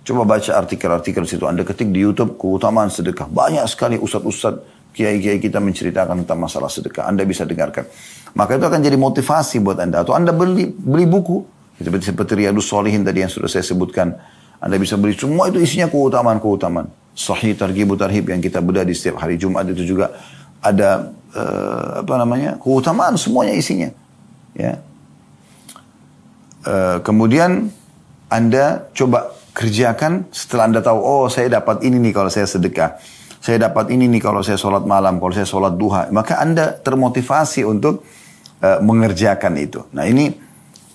Coba baca artikel-artikel situ. Anda ketik di Youtube, keutamaan sedekah. Banyak sekali ustadz-ustadz kiai-kiai kita menceritakan tentang masalah sedekah. Anda bisa dengarkan. Maka itu akan jadi motivasi buat Anda. Atau Anda beli, beli buku. Seperti, seperti Riyadus Solihin tadi yang sudah saya sebutkan. Anda bisa beli semua itu isinya keutamaan-keutamaan sahih targhib tarhib yang kita bedah di setiap hari Jumat itu juga ada uh, apa namanya keutamaan semuanya isinya ya uh, kemudian anda coba kerjakan setelah anda tahu oh saya dapat ini nih kalau saya sedekah saya dapat ini nih kalau saya sholat malam kalau saya sholat duha maka anda termotivasi untuk uh, mengerjakan itu nah ini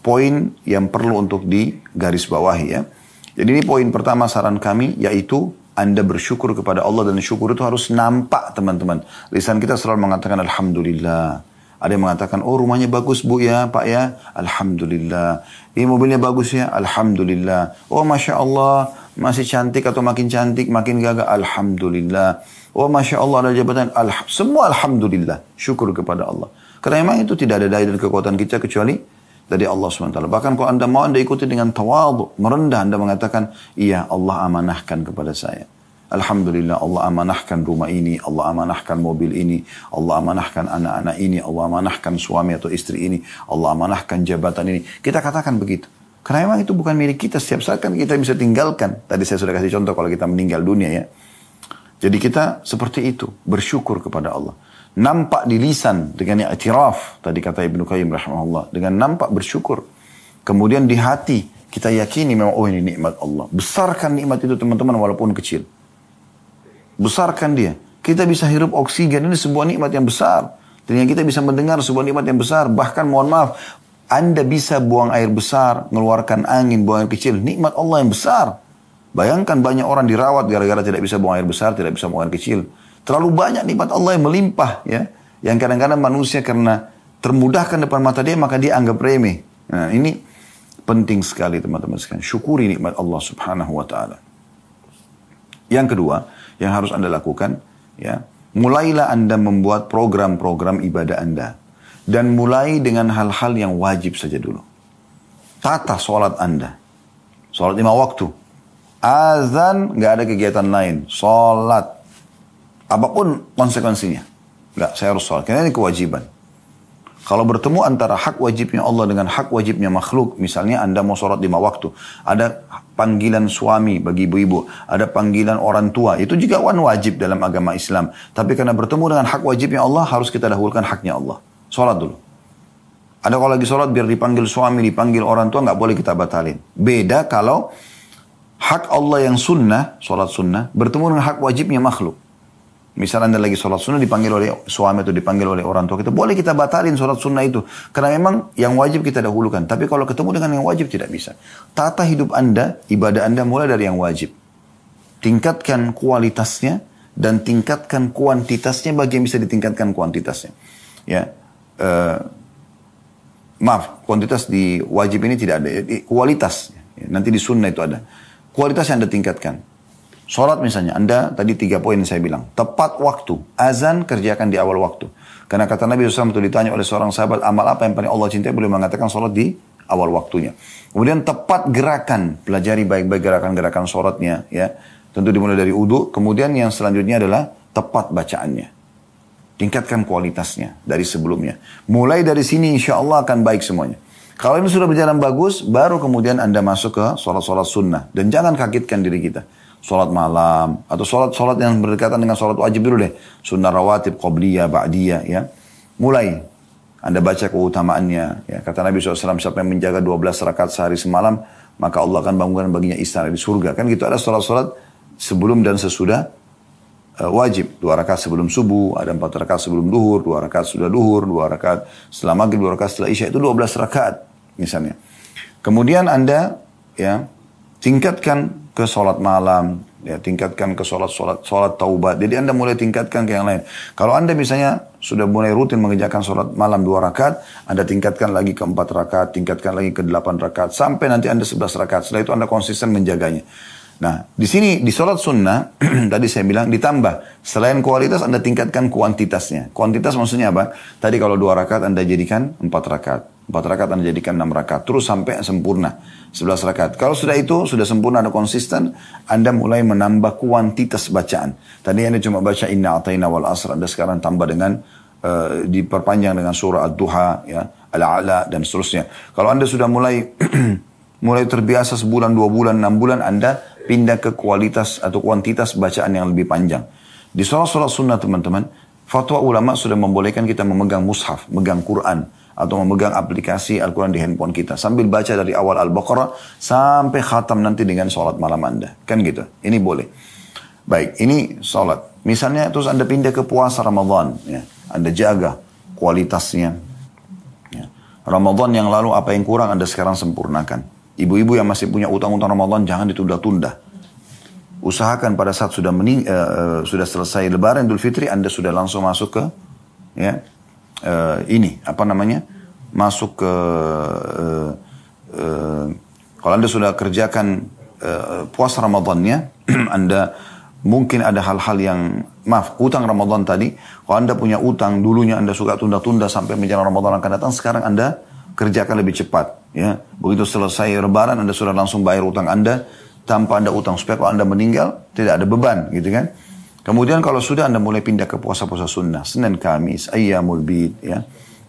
poin yang perlu untuk digarisbawahi ya jadi ini poin pertama saran kami yaitu anda bersyukur kepada Allah dan syukur itu harus nampak teman-teman. Lisan kita selalu mengatakan Alhamdulillah. Ada yang mengatakan, oh rumahnya bagus bu ya, pak ya. Alhamdulillah. Ini iya, mobilnya bagus ya, Alhamdulillah. Oh Masya Allah, masih cantik atau makin cantik, makin gagah. Alhamdulillah. Oh Masya Allah ada jabatan. Alham semua Alhamdulillah. Syukur kepada Allah. Karena memang itu tidak ada daya dan kekuatan kita kecuali dari Allah SWT. Bahkan kalau anda mau anda ikuti dengan tawadu, merendah anda mengatakan, iya Allah amanahkan kepada saya. Alhamdulillah Allah amanahkan rumah ini, Allah amanahkan mobil ini, Allah amanahkan anak-anak ini, Allah amanahkan suami atau istri ini, Allah amanahkan jabatan ini. Kita katakan begitu. Karena memang itu bukan milik kita. Setiap saat kan kita bisa tinggalkan. Tadi saya sudah kasih contoh kalau kita meninggal dunia ya. Jadi kita seperti itu, bersyukur kepada Allah nampak di lisan dengan i'tiraf tadi kata Ibnu Qayyim rahimahullah dengan nampak bersyukur kemudian di hati kita yakini memang oh ini nikmat Allah besarkan nikmat itu teman-teman walaupun kecil besarkan dia kita bisa hirup oksigen ini sebuah nikmat yang besar dan yang kita bisa mendengar sebuah nikmat yang besar bahkan mohon maaf anda bisa buang air besar, mengeluarkan angin, buang air kecil. Nikmat Allah yang besar. Bayangkan banyak orang dirawat gara-gara tidak bisa buang air besar, tidak bisa buang air kecil. Terlalu banyak nikmat Allah yang melimpah ya. Yang kadang-kadang manusia karena termudahkan depan mata dia maka dia anggap remeh. Nah, ini penting sekali teman-teman sekalian. Syukuri nikmat Allah Subhanahu wa taala. Yang kedua, yang harus Anda lakukan ya, mulailah Anda membuat program-program ibadah Anda dan mulai dengan hal-hal yang wajib saja dulu. Tata sholat Anda. Sholat lima waktu. Azan, nggak ada kegiatan lain. Sholat. Apapun konsekuensinya. Enggak, saya harus sholat. Karena ini kewajiban. Kalau bertemu antara hak wajibnya Allah dengan hak wajibnya makhluk, misalnya Anda mau sholat lima waktu, ada panggilan suami bagi ibu-ibu, ada panggilan orang tua, itu juga wan wajib dalam agama Islam. Tapi karena bertemu dengan hak wajibnya Allah, harus kita dahulukan haknya Allah. Sholat dulu. Ada kalau lagi sholat biar dipanggil suami, dipanggil orang tua, nggak boleh kita batalin. Beda kalau hak Allah yang sunnah, sholat sunnah, bertemu dengan hak wajibnya makhluk. Misalnya Anda lagi sholat sunnah dipanggil oleh suami atau dipanggil oleh orang tua kita, boleh kita batalin sholat sunnah itu. Karena memang yang wajib kita dahulukan. Tapi kalau ketemu dengan yang wajib tidak bisa. Tata hidup Anda, ibadah Anda mulai dari yang wajib. Tingkatkan kualitasnya dan tingkatkan kuantitasnya bagi yang bisa ditingkatkan kuantitasnya. Ya, uh, maaf, kuantitas di wajib ini tidak ada. Kualitas, nanti di sunnah itu ada. Kualitas yang Anda tingkatkan Sholat misalnya, Anda tadi tiga poin yang saya bilang. Tepat waktu. Azan kerjakan di awal waktu. Karena kata Nabi SAW itu ditanya oleh seorang sahabat, amal apa yang paling Allah cintai? boleh mengatakan sholat di awal waktunya. Kemudian tepat gerakan. Pelajari baik-baik gerakan-gerakan sholatnya. Ya. Tentu dimulai dari udu. Kemudian yang selanjutnya adalah tepat bacaannya. Tingkatkan kualitasnya dari sebelumnya. Mulai dari sini insya Allah akan baik semuanya. Kalau ini sudah berjalan bagus, baru kemudian Anda masuk ke sholat-sholat sunnah. Dan jangan kagetkan diri kita sholat malam, atau sholat-sholat yang berdekatan dengan sholat wajib dulu deh. Sunnah rawatib, qobliyah, ba'diyah ya. Mulai. Anda baca keutamaannya. Ya. Kata Nabi SAW, siapa yang menjaga 12 rakaat sehari semalam, maka Allah akan bangunkan baginya istana di surga. Kan gitu ada sholat-sholat sebelum dan sesudah eh, wajib. Dua rakaat sebelum subuh, ada empat rakaat sebelum duhur, dua rakaat sudah duhur, dua rakaat setelah maghrib, dua rakaat setelah isya. Itu dua belas rakaat misalnya. Kemudian Anda ya tingkatkan ke sholat malam, ya tingkatkan ke sholat sholat sholat taubat. Jadi anda mulai tingkatkan ke yang lain. Kalau anda misalnya sudah mulai rutin mengerjakan sholat malam dua rakaat, anda tingkatkan lagi ke empat rakaat, tingkatkan lagi ke delapan rakaat, sampai nanti anda sebelas rakaat. Setelah itu anda konsisten menjaganya. Nah, di sini di sholat sunnah [clears throat] tadi saya bilang ditambah selain kualitas anda tingkatkan kuantitasnya. Kuantitas maksudnya apa? Tadi kalau dua rakaat anda jadikan empat rakaat. 4 rakaat Anda jadikan enam rakaat. Terus sampai sempurna. Sebelas rakaat. Kalau sudah itu, sudah sempurna, ada konsisten. Anda mulai menambah kuantitas bacaan. Tadi Anda cuma baca inna atayna wal asr. Anda sekarang tambah dengan uh, diperpanjang dengan surah ad-duha. Ya, al ala dan seterusnya. Kalau Anda sudah mulai [clears throat] mulai terbiasa sebulan, dua bulan, enam bulan. Anda pindah ke kualitas atau kuantitas bacaan yang lebih panjang. Di sholat-sholat sunnah teman-teman, fatwa ulama sudah membolehkan kita memegang mushaf, megang Quran atau memegang aplikasi Al-Quran di handphone kita. Sambil baca dari awal Al-Baqarah sampai khatam nanti dengan sholat malam Anda. Kan gitu. Ini boleh. Baik, ini sholat. Misalnya terus Anda pindah ke puasa Ramadan. Ya. Anda jaga kualitasnya. Ya. Ramadan yang lalu apa yang kurang Anda sekarang sempurnakan. Ibu-ibu yang masih punya utang-utang Ramadan jangan ditunda-tunda. Usahakan pada saat sudah eh, eh, sudah selesai Lebaran Idul Fitri Anda sudah langsung masuk ke ya uh, ini apa namanya masuk ke uh, uh, kalau anda sudah kerjakan uh, puasa Ramadannya [clears throat] anda mungkin ada hal-hal yang maaf utang Ramadan tadi kalau anda punya utang dulunya anda suka tunda-tunda sampai menjelang Ramadan akan datang sekarang anda kerjakan lebih cepat ya begitu selesai Lebaran anda sudah langsung bayar utang anda tanpa anda utang supaya kalau anda meninggal tidak ada beban gitu kan Kemudian kalau sudah Anda mulai pindah ke puasa-puasa sunnah, Senin, Kamis, Ayyamul Bid, ya.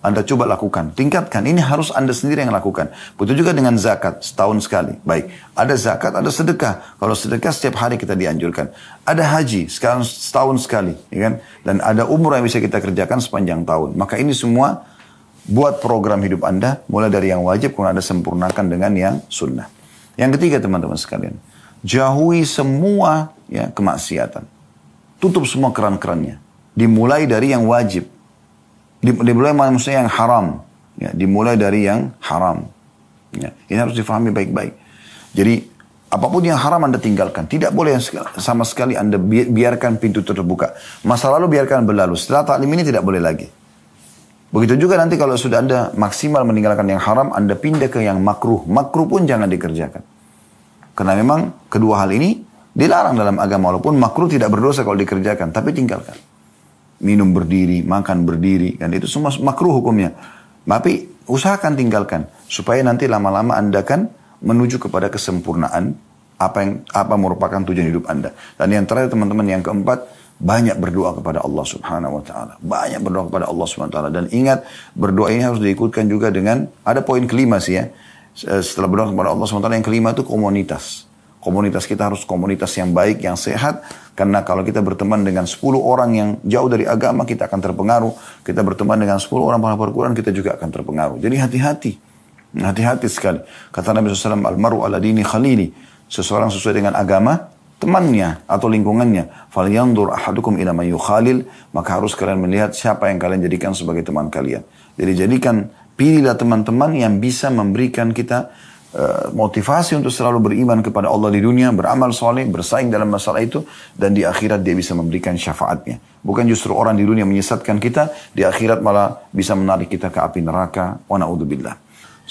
Anda coba lakukan, tingkatkan. Ini harus Anda sendiri yang lakukan. Betul juga dengan zakat, setahun sekali. Baik, ada zakat, ada sedekah. Kalau sedekah setiap hari kita dianjurkan. Ada haji, sekarang setahun sekali, ya kan? Dan ada umur yang bisa kita kerjakan sepanjang tahun. Maka ini semua buat program hidup Anda, mulai dari yang wajib, kemudian Anda sempurnakan dengan yang sunnah. Yang ketiga teman-teman sekalian, jauhi semua ya kemaksiatan. Tutup semua keran-kerannya. Dimulai dari yang wajib. Dimulai maksudnya yang haram. Ya, dimulai dari yang haram. Ya, ini harus difahami baik-baik. Jadi Apapun yang haram Anda tinggalkan. Tidak boleh sama sekali Anda biarkan pintu terbuka. Masa lalu biarkan berlalu. Setelah taklim ini tidak boleh lagi. Begitu juga nanti kalau sudah Anda maksimal meninggalkan yang haram, Anda pindah ke yang makruh. Makruh pun jangan dikerjakan. Karena memang kedua hal ini Dilarang dalam agama walaupun makruh tidak berdosa kalau dikerjakan, tapi tinggalkan. Minum berdiri, makan berdiri, kan itu semua makruh hukumnya. Tapi usahakan tinggalkan supaya nanti lama-lama Anda kan menuju kepada kesempurnaan apa yang apa merupakan tujuan hidup Anda. Dan yang terakhir teman-teman yang keempat, banyak berdoa kepada Allah Subhanahu wa taala. Banyak berdoa kepada Allah Subhanahu wa taala dan ingat berdoa ini harus diikutkan juga dengan ada poin kelima sih ya. Setelah berdoa kepada Allah Subhanahu wa taala yang kelima itu komunitas. Komunitas kita harus komunitas yang baik, yang sehat. Karena kalau kita berteman dengan 10 orang yang jauh dari agama, kita akan terpengaruh. Kita berteman dengan 10 orang para perguruan, kita juga akan terpengaruh. Jadi hati-hati. Hati-hati sekali. Kata Nabi SAW, Almaru ala dini khalili. Seseorang sesuai dengan agama, temannya atau lingkungannya. yandur ahadukum ila mayu khalil. Maka harus kalian melihat siapa yang kalian jadikan sebagai teman kalian. Jadi jadikan, pilihlah teman-teman yang bisa memberikan kita Eh, motivasi untuk selalu beriman kepada Allah di dunia, beramal soleh, bersaing dalam masalah itu, dan di akhirat dia bisa memberikan syafaatnya. Bukan justru orang di dunia menyesatkan kita, di akhirat malah bisa menarik kita ke api neraka. Wa na'udzubillah.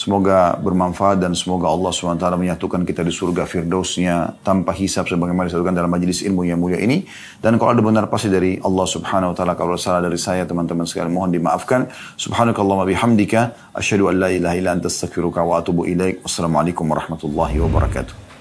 Semoga bermanfaat dan semoga Allah SWT menyatukan kita di surga firdausnya tanpa hisap sebagaimana disatukan dalam majelis ilmu yang mulia ini. Dan kalau ada benar pasti dari Allah Subhanahu Wa Taala kalau salah dari saya teman-teman sekalian mohon dimaafkan. wa bihamdika asyhadu an la ilaha illa anta astaghfiruka wa atubu ilaik. Wassalamualaikum warahmatullahi wabarakatuh.